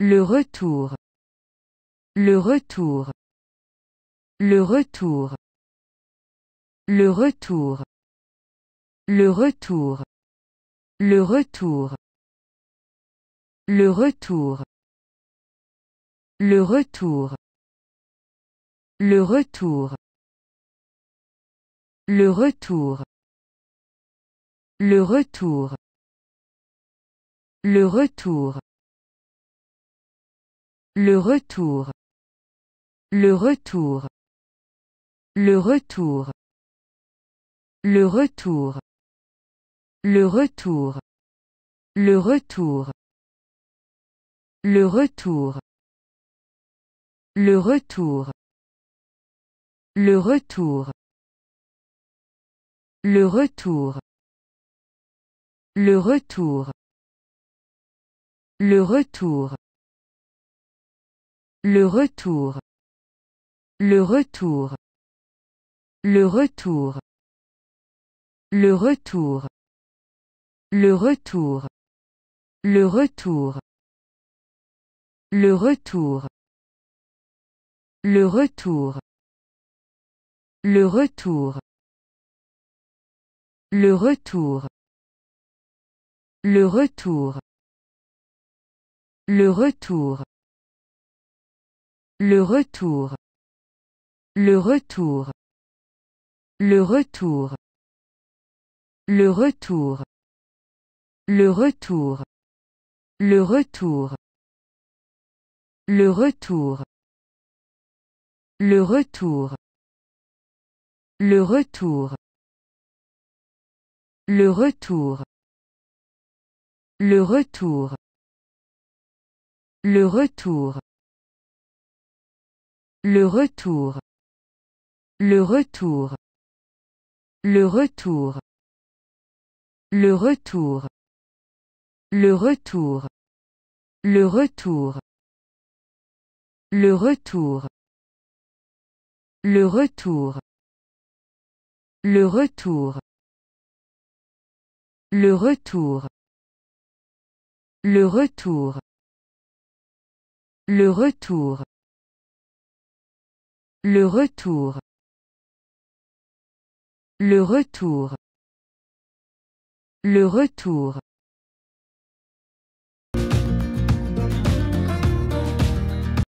Le retour. Le retour. Le retour. Le retour. Le retour. Le retour. Le retour. Le retour. Le retour. Le retour. Le retour. Le retour. Le retour. Le retour. Le retour. Le retour. Le retour. Le retour. Le retour. Le retour. Le retour. Le retour. Le retour. Le retour. Le retour. Le retour. Le retour. Le retour. Le retour. Le retour. Le retour. Le retour. Le retour. Le retour. Le retour. Le retour. Le retour. Le retour. Le retour. Le retour. Le retour. Le retour. Le retour. Le retour. Le retour. Le retour. Le retour. Le retour. Le retour. Le retour. Le retour. Le retour. Le retour. Le retour. Le retour. Le retour. Le retour. Le retour. Le retour. Le retour. Le retour. Le retour. Le retour.